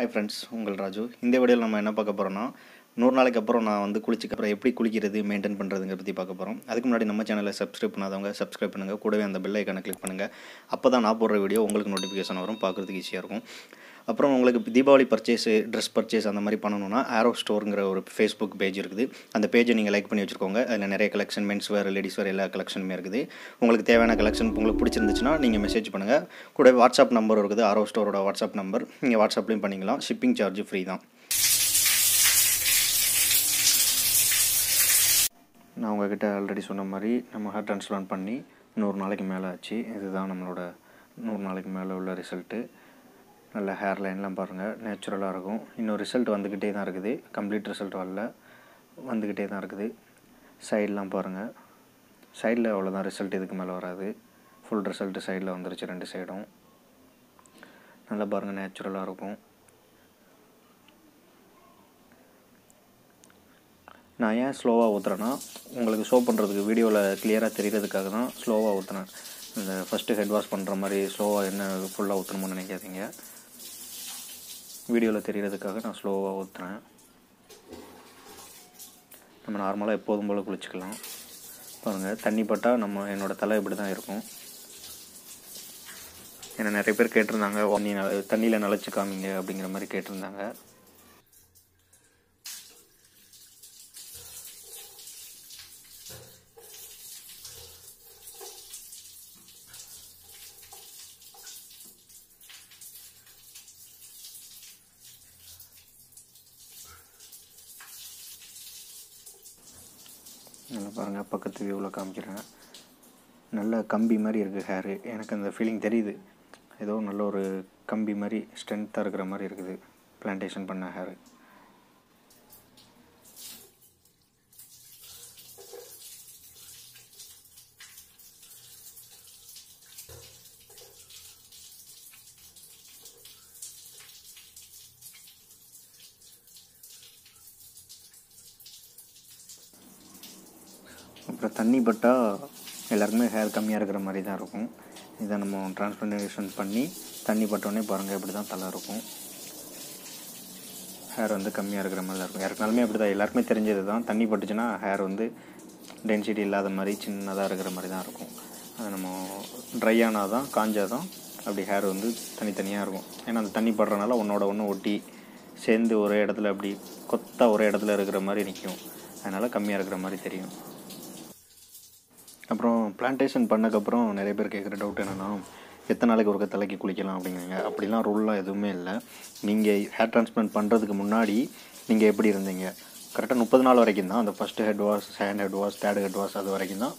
hi friends உங்கள் ராஜு இந்த வீடியோவில் நம்ம என்ன பார்க்க போகிறோன்னா நூறு நாளைக்கு அப்புறம் நான் வந்து குளிச்சுக்கு அப்புறம் எப்படி குளிக்கிறது மெயின்டைன் பண்ணுறதுங்க பற்றி பார்க்க போகிறோம் அதுக்கு முன்னாடி நம்ம சேனலை சப்ஸ்கிரைப் பண்ணாதவங்க சப்ஸ்கிரைப் பண்ணுங்கள் கூடவே அந்த பெல் ஐக்கானை கிளிக் பண்ணுங்கள் அப்போ தான் நான் போடுற வீடியோ உங்களுக்கு நோட்டிஃபிகேஷன் வரும் பார்க்குறதுக்கு ஈஸியாக இருக்கும் அப்புறம் உங்களுக்கு தீபாவளி பர்ச்சேஸு ட்ரெஸ் பர்ச்சேஸ் அந்த மாதிரி பண்ணணும்னா ஆரோ ஸ்டோருங்கிற ஒரு ஃபேஸ்புக் பேஜ் இருக்குது அந்த பேஜை நீங்கள் லைக் பண்ணி வச்சுக்கோங்க அதில் நிறைய கலெக்ஷன் மென்ஸ் வேறு லேடிஸ் வேறு எல்லா கலெக்ஷனுமே இருக்குது உங்களுக்கு தேவையான கலெக்ஷன் உங்களுக்கு பிடிச்சிருந்துச்சுன்னா நீங்கள் மெசேஜ் பண்ணுங்கள் கூட வாட்ஸ்அப் நம்பர் இருக்குது ஆரோ ஸ்டோரோட வாட்ஸ்அப் நம்பர் நீங்கள் வாட்ஸ்அப்லேயும் பண்ணிக்கலாம் ஷிப்பிங் சார்ஜ் ஃப்ரீ தான் நான் உங்ககிட்ட ஆல்ரெடி சொன்ன மாதிரி நம்ம ஹேர் ட்ரான்ஸ்பிளான் பண்ணி நூறு நாளைக்கு மேலே ஆச்சு இதுதான் நம்மளோட நூறு நாளைக்கு மேலே உள்ள ரிசல்ட்டு நல்ல ஹேர் லைன்லாம் பாருங்கள் நேச்சுரலாக இருக்கும் இன்னும் ரிசல்ட் வந்துக்கிட்டே தான் இருக்குது கம்ப்ளீட் ரிசல்ட் வரல வந்துக்கிட்டே தான் இருக்குது சைட்லாம் பாருங்கள் சைடில் அவ்வளோதான் ரிசல்ட் இதுக்கு மேலே வராது ஃபுல் ரிசல்ட்டு சைடில் வந்துருச்சு ரெண்டு சைடும் நல்லா பாருங்கள் நேச்சுரலாக இருக்கும் நான் ஏன் ஸ்லோவாக ஊற்றுறேன்னா உங்களுக்கு ஷோ பண்ணுறதுக்கு வீடியோவில் கிளியராக தெரிகிறதுக்காக தான் ஸ்லோவாக ஊற்றுனேன் இந்த ஃபஸ்ட்டு ஹெட் வாஷ் பண்ணுற மாதிரி ஸ்லோவாக என்ன ஃபுல்லாக ஊற்றணுமோ நினைக்காதீங்க வீடியோவில் தெரிகிறதுக்காக நான் ஸ்லோவாக ஊற்றுறேன் நம்ம நார்மலாக எப்போதும் போல் குளிச்சுக்கலாம் பாருங்கள் தண்ணி பட்டால் நம்ம என்னோடய தலை இப்படி தான் இருக்கும் ஏன்னா நிறைய பேர் கேட்டிருந்தாங்க தண்ணியில் தண்ணியில் நிலச்சி காமிங்க அப்படிங்கிற மாதிரி கேட்டிருந்தாங்க பாருங்கள் பக்கத்து வியூவில் காமிக்கிறேன் நல்ல கம்பி மாதிரி இருக்குது ஹேரு எனக்கு அந்த ஃபீலிங் தெரியுது ஏதோ நல்ல ஒரு கம்பி மாதிரி ஸ்ட்ரென்த்தாக இருக்கிற மாதிரி இருக்குது பிளான்டேஷன் பண்ண ஹேரு அப்புறம் தண்ணி பட்டால் எல்லாருக்குமே ஹேர் கம்மியாக இருக்கிற மாதிரி தான் இருக்கும் இதை நம்ம டிரான்ஸ்பிளான்டேஷன் பண்ணி தண்ணி பட்டோடனே பாருங்கள் இப்படி தான் தலை இருக்கும் ஹேர் வந்து கம்மியாக இருக்கிற மாதிரி தான் இருக்கும் யாருக்குனாலுமே அப்படி தான் எல்லாருக்குமே தெரிஞ்சது தான் தண்ணி பட்டுச்சுன்னா ஹேர் வந்து டென்சிட்டி இல்லாத மாதிரி சின்னதாக இருக்கிற மாதிரி தான் இருக்கும் அது நம்ம ட்ரை ஆனால் தான் காஞ்சால் தான் அப்படி ஹேர் வந்து தனித்தனியாக இருக்கும் ஏன்னா அந்த தண்ணி படுறனால ஒன்றோட ஒன்று ஒட்டி சேர்ந்து ஒரே இடத்துல அப்படி கொத்தாக ஒரே இடத்துல இருக்கிற மாதிரி நிற்கும் அதனால் கம்மியாக இருக்கிற மாதிரி தெரியும் அப்புறம் பிளான்டேஷன் பண்ணக்கப்புறம் நிறைய பேர் கேட்குற டவுட் என்னென்னா எத்தனை நாளைக்கு ஒருக்க தலைக்கு குளிக்கலாம் அப்படிங்கிறாங்க அப்படிலாம் ரூல்லாம் எதுவுமே இல்லை நீங்கள் ஹேர் ட்ரான்ஸ்பிளான்ட் பண்ணுறதுக்கு முன்னாடி நீங்கள் எப்படி இருந்தீங்க கரெக்டாக முப்பது நாள் வரைக்கும் தான் அந்த first head wash hand head wash third head wash அது வரைக்கும் தான்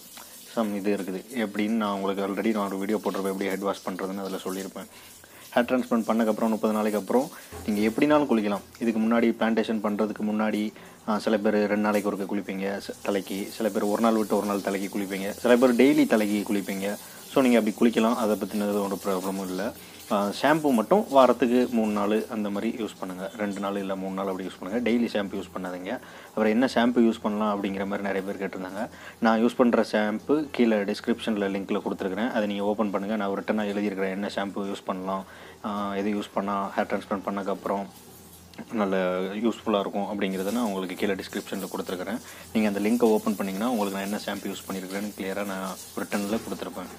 சம் இது இருக்குது எப்படின்னு நான் உங்களுக்கு ஆல்ரெடி நான் ஒரு வீடியோ போட்டிருப்பேன் எப்படி ஹெட் வாஷ் பண்ணுறதுன்னு அதில் சொல்லியிருப்பேன் ஹேர் டிரான்ஸ்பிளான்ட் பண்ணக்கப்புறம் முப்பது நாளைக்கு அப்புறம் நீங்கள் எப்படினாலும் குளிக்கலாம் இதுக்கு முன்னாடி பிளான்டேஷன் பண்ணுறதுக்கு முன்னாடி சில பேர் ரெண்டு நாளைக்கு ஒருக்க குளிப்பீங்க தலைக்கு சில பேர் ஒரு நாள் விட்டு ஒரு நாள் தலைக்கு குளிப்பீங்க சில பேர் டெய்லி தலைக்கு குளிப்பீங்க ஸோ நீங்கள் அப்படி குளிக்கலாம் அதை பற்றினது ஒரு ப்ராப்ளமும் இல்லை ஷாம்பு மட்டும் வாரத்துக்கு மூணு நாள் அந்த மாதிரி யூஸ் பண்ணுங்கள் ரெண்டு நாள் இல்லை மூணு நாள் அப்படி யூஸ் பண்ணுங்கள் டெய்லி ஷாம்பு யூஸ் பண்ணாதீங்க அப்புறம் என்ன ஷாம்பு யூஸ் பண்ணலாம் அப்படிங்கிற மாதிரி நிறைய பேர் கேட்டிருந்தாங்க நான் யூஸ் பண்ணுற ஷாம்பு கீழே டிஸ்கிரிப்ஷனில் லிங்க்கில் கொடுத்துருக்குறேன் அதை நீங்கள் ஓப்பன் பண்ணுங்கள் நான் ரிட்டனாக எழுதியிருக்கிறேன் என்ன ஷாம்பு யூஸ் பண்ணலாம் எது யூஸ் பண்ணால் ஹேர் ட்ரான்ஸ்பிளான்ட் பண்ணக்கப்புறம் நல்ல யூஸ்ஃபுல்லாக இருக்கும் அப்படிங்கிறத நான் உங்களுக்கு கீழே டிஸ்கிரிப்ஷனில் கொடுத்துருக்குறேன் நீங்கள் அந்த லிங்க்கை ஓப்பன் பண்ணிங்கன்னா உங்களுக்கு நான் என்ன ஷாம்பு யூஸ் பண்ணியிருக்கிறேன்னு கிளியராக நான் ரிட்டனில் கொடுத்துருப்பேன்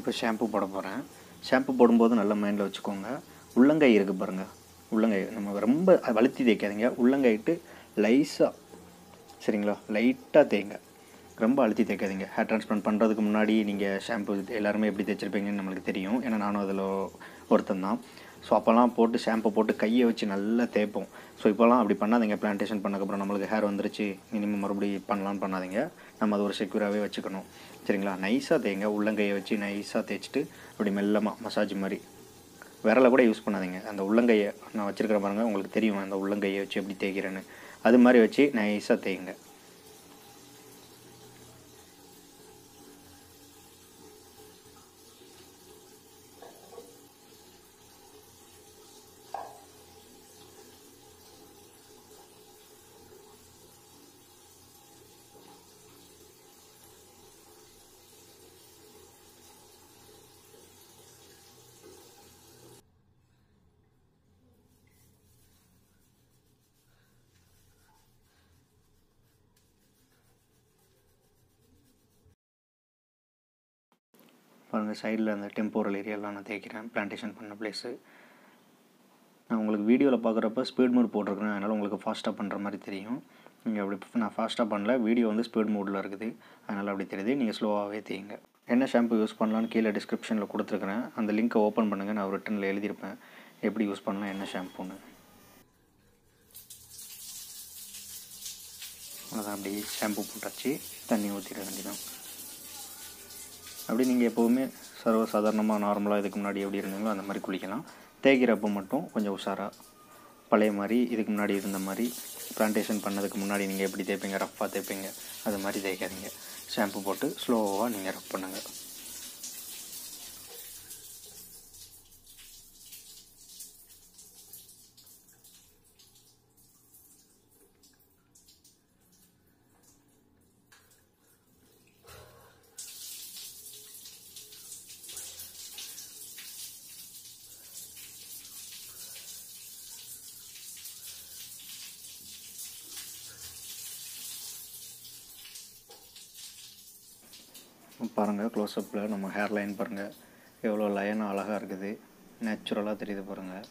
இப்போ ஷாம்பு போட போகிறேன் ஷாம்பு போடும்போது நல்ல மைண்டில் வச்சுக்கோங்க உள்ளங்கை இருக்குது பாருங்கள் உள்ளங்கை நம்ம ரொம்ப வளர்த்தி தேய்க்காதீங்க உள்ளங்கைட்டு லைஸாக சரிங்களா லைட்டாக தேய்ங்க ரொம்ப அழுத்தி தேய்க்காதீங்க ஹேர் ட்ரான்ஸ்பிளான்ட் பண்ணுறதுக்கு முன்னாடி நீங்கள் ஷாம்பு எல்லாருமே எப்படி தேய்ச்சிருப்பீங்கன்னு நம்மளுக்கு தெரியும் ஏன்னா நானும் அதில் ஒருத்தன் தான் ஸோ அப்போல்லாம் போட்டு ஷாம்பு போட்டு கையை வச்சு நல்லா தேய்ப்போம் ஸோ இப்போல்லாம் அப்படி பண்ணாதீங்க பிளான்டேஷன் பண்ணக்கப்புறம் நம்மளுக்கு ஹேர் வந்துருச்சு இனிமேல் மறுபடியும் பண்ணலான்னு பண்ணாதீங்க நம்ம அதை ஒரு செக்யூராகவே வச்சுக்கணும் சரிங்களா நைஸாக தேங்க உள்ளங்கையை வச்சு நைஸாக தேய்ச்சிட்டு அப்படி மெல்லமாக மசாஜ் மாதிரி விரலை கூட யூஸ் பண்ணாதீங்க அந்த உள்ளங்கையை நான் வச்சுருக்கிற பாருங்கள் உங்களுக்கு தெரியும் அந்த உள்ளங்கையை வச்சு எப்படி தேய்க்கிறேன்னு அது மாதிரி வச்சு நைஸாக தேய்ங்க பாருங்கள் சைடில் அந்த டெம்போரல் ஏரியாலாம் நான் தேய்க்கிறேன் பிளான்டேஷன் பண்ண பிளேஸு நான் உங்களுக்கு வீடியோவில் பார்க்குறப்ப ஸ்பீட் மோட் போட்டிருக்கிறேன் அதனால் உங்களுக்கு ஃபாஸ்ட்டாக பண்ணுற மாதிரி தெரியும் நீங்கள் அப்படி நான் ஃபாஸ்ட்டாக பண்ணல வீடியோ வந்து ஸ்பீட் மோடில் இருக்குது அதனால் அப்படி தெரியுது நீங்கள் ஸ்லோவாகவே தேயுங்க என்ன ஷாம்பு யூஸ் பண்ணலான்னு கீழே டிஸ்கிரிப்ஷனில் கொடுத்துருக்குறேன் அந்த லிங்க்கை ஓப்பன் பண்ணுங்கள் நான் ரிட்டனில் எழுதியிருப்பேன் எப்படி யூஸ் பண்ணலாம் என்ன ஷாம்புன்னு அதான் அப்படி ஷாம்பு போட்டாச்சு தண்ணி ஊற்றிட வேண்டியதான் அப்படி நீங்கள் எப்போவுமே சர்வசாதாரணமாக நார்மலாக இதுக்கு முன்னாடி எப்படி இருந்தீங்களோ அந்த மாதிரி குளிக்கலாம் தேய்க்கிறப்போ மட்டும் கொஞ்சம் உஷாராக பழைய மாதிரி இதுக்கு முன்னாடி இருந்த மாதிரி பிளான்டேஷன் பண்ணதுக்கு முன்னாடி நீங்கள் எப்படி தேய்ப்பீங்க ரஃப்பாக தேய்ப்பீங்க அது மாதிரி தேய்க்காதீங்க ஷாம்பு போட்டு ஸ்லோவாக நீங்கள் ரஃப் பண்ணுங்கள் பாருங்கள் க்ளோஸ்அப்பில் நம்ம ஹேர் லைன் பாருங்கள் எவ்வளோ லைனாக அழகாக இருக்குது நேச்சுரலாக தெரியுது பாருங்கள்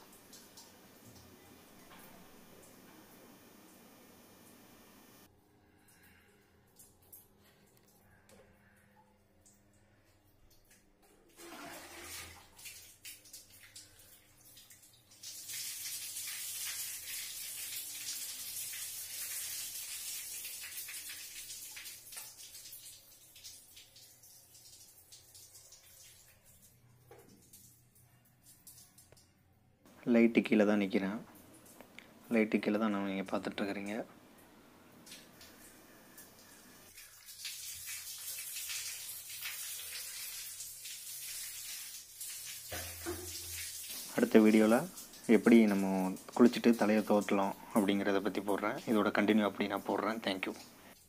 லைட்டு கீழே தான் நிற்கிறேன் லைட்டு கீழே தான் நான் நீங்கள் பார்த்துட்ருக்குறீங்க அடுத்த வீடியோவில் எப்படி நம்ம குளிச்சுட்டு தலையை தோற்றலாம் அப்படிங்கிறத பற்றி போடுறேன் இதோட கண்டினியூ அப்படி நான் போடுறேன் தேங்க்யூ